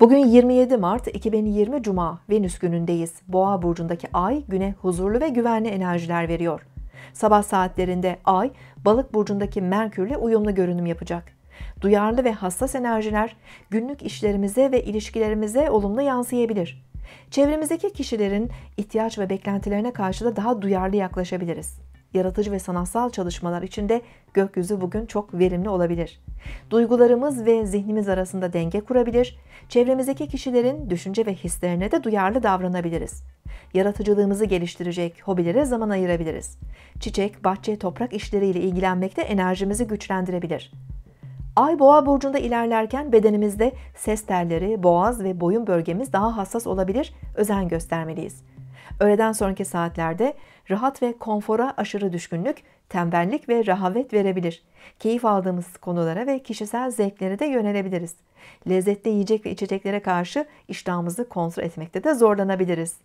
Bugün 27 Mart 2020 Cuma Venüs günündeyiz. Boğa burcundaki ay güne huzurlu ve güvenli enerjiler veriyor. Sabah saatlerinde ay balık burcundaki Merkürle uyumlu görünüm yapacak. Duyarlı ve hassas enerjiler günlük işlerimize ve ilişkilerimize olumlu yansıyabilir. Çevremizdeki kişilerin ihtiyaç ve beklentilerine karşı da daha duyarlı yaklaşabiliriz yaratıcı ve sanatsal çalışmalar içinde gökyüzü bugün çok verimli olabilir. Duygularımız ve zihnimiz arasında denge kurabilir, çevremizdeki kişilerin düşünce ve hislerine de duyarlı davranabiliriz. Yaratıcılığımızı geliştirecek hobilere zaman ayırabiliriz. Çiçek, bahçe, toprak işleriyle ilgilenmekte enerjimizi güçlendirebilir. Ay boğa burcunda ilerlerken bedenimizde ses telleri, boğaz ve boyun bölgemiz daha hassas olabilir, özen göstermeliyiz. Öğleden sonraki saatlerde rahat ve konfora aşırı düşkünlük, tembellik ve rahavet verebilir. Keyif aldığımız konulara ve kişisel zevklere de yönelebiliriz. Lezzetli yiyecek ve içeceklere karşı iştahımızı kontrol etmekte de zorlanabiliriz.